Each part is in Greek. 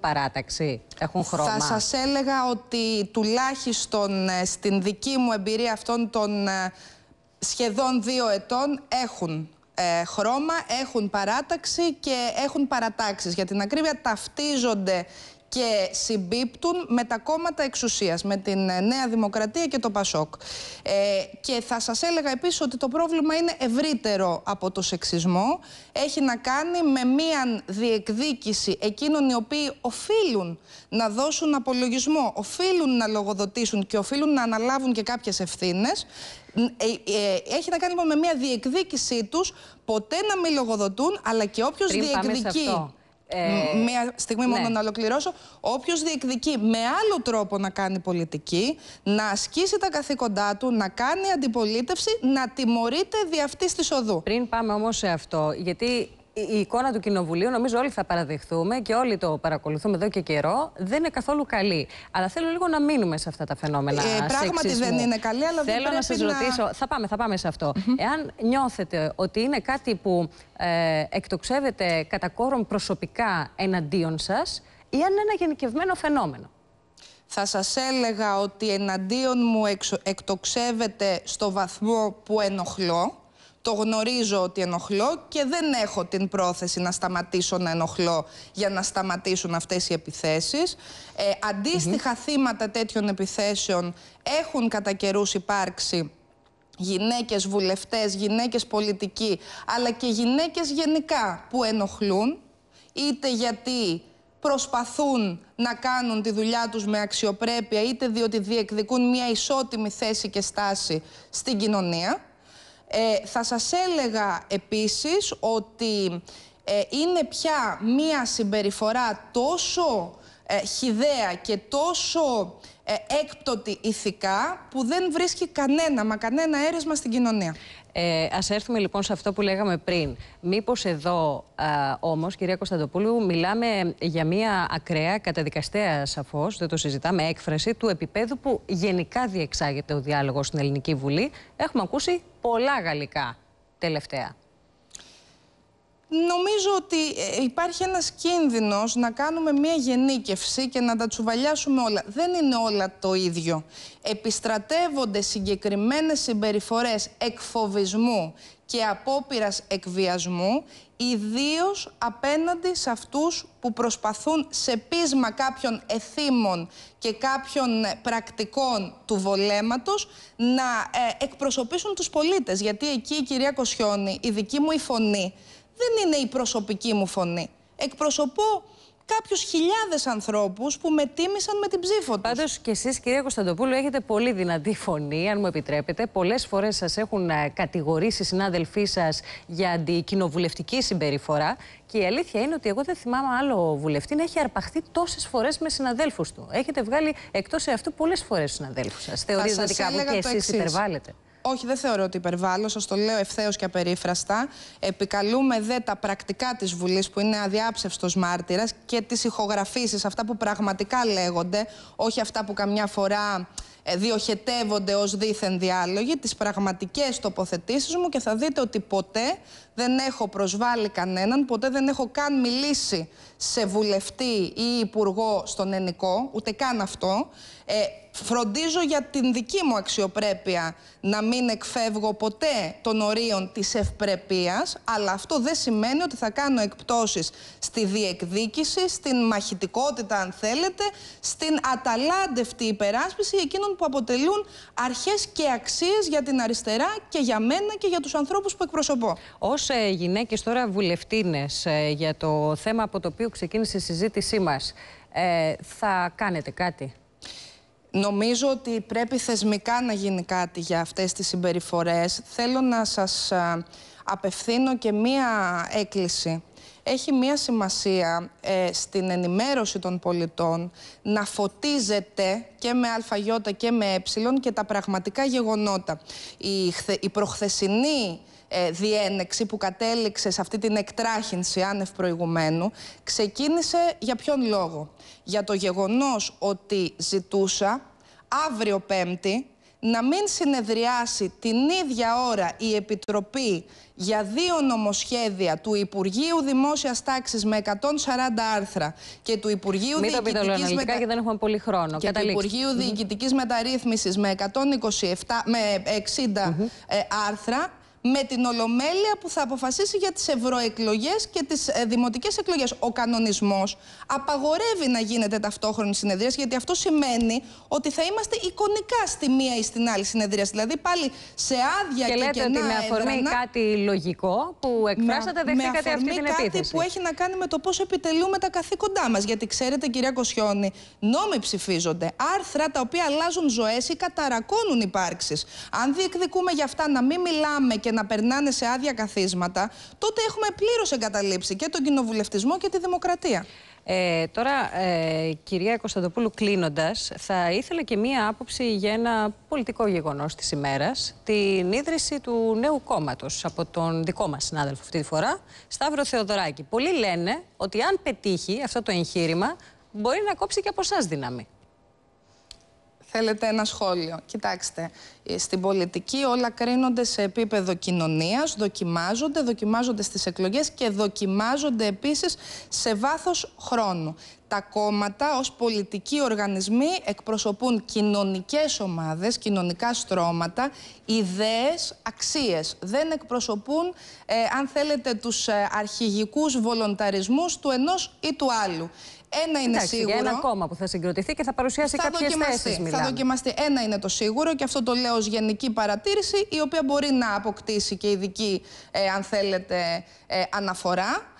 παράταξη, έχουν χρώμα. Θα σας έλεγα ότι τουλάχιστον ε, στην δική μου εμπειρία αυτών των ε, σχεδόν δύο ετών έχουν ε, χρώμα, έχουν παράταξη και έχουν παρατάξεις. Για την ακρίβεια ταυτίζονται και συμπίπτουν με τα κόμματα εξουσίας, με την ε, Νέα Δημοκρατία και το Πασόκ. Ε, και θα σας έλεγα επίσης ότι το πρόβλημα είναι ευρύτερο από το σεξισμό. Έχει να κάνει με μία διεκδίκηση εκείνων οι οποίοι οφείλουν να δώσουν απολογισμό, οφείλουν να λογοδοτήσουν και οφείλουν να αναλάβουν και κάποιες ευθύνες. Ε, ε, έχει να κάνει λοιπόν με μια διεκδίκησή τους, ποτέ να μην λογοδοτούν, αλλά και όποιος διεκδικεί... Ε, μία στιγμή μόνο ναι. να ολοκληρώσω. Όποιος διεκδικεί με άλλο τρόπο να κάνει πολιτική, να ασκήσει τα καθήκοντά του, να κάνει αντιπολίτευση, να τιμωρείται δι' αυτής της οδού. Πριν πάμε όμως σε αυτό, γιατί η εικόνα του Κοινοβουλίου, νομίζω όλοι θα παραδεχθούμε και όλοι το παρακολουθούμε εδώ και καιρό, δεν είναι καθόλου καλή. Αλλά θέλω λίγο να μείνουμε σε αυτά τα φαινόμενα. Ε, πράγματι δεν είναι καλή, αλλά θέλω δεν Θέλω να σα ρωτήσω. Θα πάμε, θα πάμε σε αυτό. Mm Εάν νιώθετε ότι είναι κάτι που ε, εκτοξεύεται κατά κόρον προσωπικά εναντίον σας, ή αν είναι ένα γενικευμένο φαινόμενο. Θα σας έλεγα ότι εναντίον μου εκτοξεύεται στο βαθμό που ενοχλώ το γνωρίζω ότι ενοχλώ και δεν έχω την πρόθεση να σταματήσω να ενοχλώ για να σταματήσουν αυτές οι επιθέσεις. Ε, αντίστοιχα mm -hmm. θύματα τέτοιων επιθέσεων έχουν κατά καιρούς υπάρξει γυναίκες βουλευτές, γυναίκες πολιτικοί, αλλά και γυναίκες γενικά που ενοχλούν, είτε γιατί προσπαθούν να κάνουν τη δουλειά τους με αξιοπρέπεια, είτε διότι διεκδικούν μια ισότιμη θέση και στάση στην κοινωνία. Ε, θα σας έλεγα επίσης ότι ε, είναι πια μία συμπεριφορά τόσο ε, χιδέα και τόσο ε, έκπτωτη ηθικά που δεν βρίσκει κανένα, μα κανένα αίρεσμα στην κοινωνία. Ε, ας έρθουμε λοιπόν σε αυτό που λέγαμε πριν. Μήπως εδώ α, όμως, κυρία Κωνσταντοπούλου, μιλάμε για μια ακραία, καταδικαστέα σαφώς, δεν το συζητάμε, έκφραση του επίπεδου που γενικά διεξάγεται ο διάλογος στην Ελληνική Βουλή. Έχουμε ακούσει πολλά γαλλικά τελευταία. Νομίζω ότι ε, υπάρχει ένας κίνδυνος να κάνουμε μια γενίκευση και να τα τσουβαλιάσουμε όλα. Δεν είναι όλα το ίδιο. Επιστρατεύονται συγκεκριμένες συμπεριφορές εκφοβισμού και απόπειρας εκβιασμού, ιδίως απέναντι σε αυτούς που προσπαθούν σε πείσμα κάποιων εθήμων και κάποιων ε, πρακτικών του βολέματος να ε, εκπροσωπήσουν τους πολίτες. Γιατί εκεί, η κυρία Κοσιόνη, η δική μου η φωνή δεν είναι η προσωπική μου φωνή. Εκπροσωπώ κάποιους χιλιάδες ανθρώπους που με τίμησαν με την ψήφο τους. Πάντως και εσείς, κυρία Κωνσταντοπούλου, έχετε πολύ δυνατή φωνή, αν μου επιτρέπετε. Πολλές φορές σας έχουν ε, κατηγορήσει οι συνάδελφοί σας για αντικοινοβουλευτική συμπεριφορά. Και η αλήθεια είναι ότι εγώ δεν θυμάμαι άλλο βουλευτή να έχει αρπαχθεί τόσες φορές με συναδέλφους του. Έχετε βγάλει εκτός αυτού πολλές φορές συναδέλφους σας. Θεωρείτε ότι κάπου και εσεί υπερβάλλετε όχι, δεν θεωρώ ότι υπερβάλλω, σας το λέω ευθέως και απερίφραστα. Επικαλούμε δε τα πρακτικά της Βουλής, που είναι αδιάψευστος μάρτυρας, και τις ηχογραφήσεις, αυτά που πραγματικά λέγονται, όχι αυτά που καμιά φορά ε, διοχετεύονται ως δίθεν διάλογοι, τις πραγματικές τοποθετήσεις μου και θα δείτε ότι ποτέ δεν έχω προσβάλει κανέναν, ποτέ δεν έχω καν μιλήσει σε βουλευτή ή υπουργό στον ενικό, ούτε καν αυτό. Ε, φροντίζω για την δική μου αξιοπρέπεια να μην εκφεύγω ποτέ των ορίων της ευπρεπίας, αλλά αυτό δεν σημαίνει ότι θα κάνω εκπτώσεις στη διεκδίκηση, στην μαχητικότητα αν θέλετε, στην αταλάντευτη υπεράσπιση εκείνων που αποτελούν αρχές και αξίες για την αριστερά και για μένα και για τους ανθρώπους που εκπροσωπώ. Ως ε, τώρα βουλευτίνες ε, για το θέμα από το οποίο ξεκίνησε η συζήτησή μας, ε, θα κάνετε κάτι. Νομίζω ότι πρέπει θεσμικά να γίνει κάτι για αυτές τις συμπεριφορές. Θέλω να σας απευθύνω και μία έκκληση έχει μία σημασία ε, στην ενημέρωση των πολιτών να φωτίζεται και με αι και με ε και τα πραγματικά γεγονότα. Η, η προχθεσινή ε, διένεξη που κατέληξε σε αυτή την εκτράχυνση άνευ προηγουμένου ξεκίνησε για ποιον λόγο. Για το γεγονός ότι ζητούσα αύριο Πέμπτη να μην συνεδριάσει την ίδια ώρα η Επιτροπή για δύο νομοσχέδια του Υπουργείου Δημόσιας Τάξης με 140 άρθρα και του Υπουργείου Διοικητικής Διοικητικής Μεταρρύθμισης με 127 με 60 ε, άρθρα με την Ολομέλεια που θα αποφασίσει για τις ευρωεκλογές και τις ε, δημοτικές εκλογές. Ο κανονισμός απαγορεύει να γίνεται ταυτόχρονη συνεδρίαση γιατί αυτό σημαίνει ότι θα είμαστε εικονικά στη μία ή στην άλλη συνεδρίαση. Δηλαδή πάλι σε άδεια και, και λέτε ότι με αφορμή κάτι λογικό που εκφράσατε κάτι αυτή την επίθεση. κάτι που έχει να κάνει με το πώς επιτελούμε τα καθήκοντά μας. Γιατί ξέρετε κυρία Κοσιόνη, νόμοι ψηφίζονται, άρθρα τα οποία αλλάζουν ζωές ή καταρακώνουν υπάρξεις. Αν διεκδικούμε για αυτά να μην μιλάμε και να περνάνε σε άδεια καθίσματα, τότε έχουμε πλήρως εγκαταλείψει και τον κοινοβουλευτισμό και τη δημοκρατία. Ε, τώρα, ε, κυρία Κωνσταντοπούλου, κλείνοντας, θα ήθελα και μία άποψη για ένα πολιτικό γεγονός της ημέρας, την ίδρυση του νέου κόμματος από τον δικό μας συνάδελφο αυτή τη φορά, Σταύρο Θεοδωράκη. Πολλοί λένε ότι αν πετύχει αυτό το εγχείρημα, μπορεί να κόψει και από εσάς δύναμη. Θέλετε ένα σχόλιο. Κοιτάξτε, ε, στην πολιτική όλα κρίνονται σε επίπεδο κοινωνίας, δοκιμάζονται, δοκιμάζονται στις εκλογές και δοκιμάζονται επίσης σε βάθος χρόνου τα κόμματα ως πολιτικοί οργανισμοί εκπροσωπούν κοινωνικές ομάδες, κοινωνικά στρώματα, ιδέες, αξίες. Δεν εκπροσωπούν, ε, αν θέλετε, τους ε, αρχηγικούς βολονταρισμούς του ενός ή του άλλου. Ένα είναι Εντάξει, σίγουρο. ένα κόμμα που θα συγκροτηθεί και θα παρουσιάσει θέσεις μιλάμε. Θα δοκιμαστεί. Ένα είναι το σίγουρο και αυτό το λέω ως γενική παρατήρηση, η οποία μπορεί να αποκτήσει και ειδική, ε, αν θέλετε, αναφορά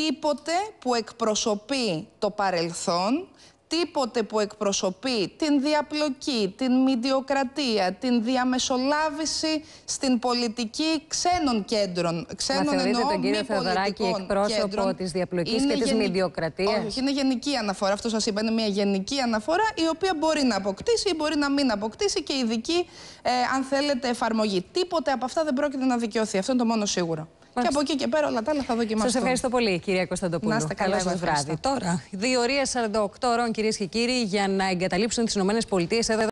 τίποτε που εκπροσωπεί το παρελθόν, τίποτε που εκπροσωπεί την διαπλοκή, την μηδιοκρατία, την διαμεσολάβηση στην πολιτική ξένων κέντρων. Ξένων Μα θεωρείτε τον κύριο Θεοδωράκη εκπρόσωπο της διαπλοκής και της γεν... μηντιοκρατία. Όχι, είναι γενική αναφορά. Αυτό σας είπα, είναι μια γενική αναφορά η οποία μπορεί να αποκτήσει ή μπορεί να μην αποκτήσει και ειδική, ε, αν θέλετε, εφαρμογή. Τίποτε από αυτά δεν πρόκειται να δικαιωθεί. Αυτό είναι το μόνο σίγουρο. Και από εκεί και πέρα όλα τα άλλα θα δοκιμάσουμε. Σας ευχαριστώ πολύ, κυρία Κωνσταντοπούλου. Να είστε καλά, σα βράδυ. Τώρα, δύο ώρες 48 ώρων, κυρίες και κύριοι, για να εγκαταλείψουν τις ΗΠΑ.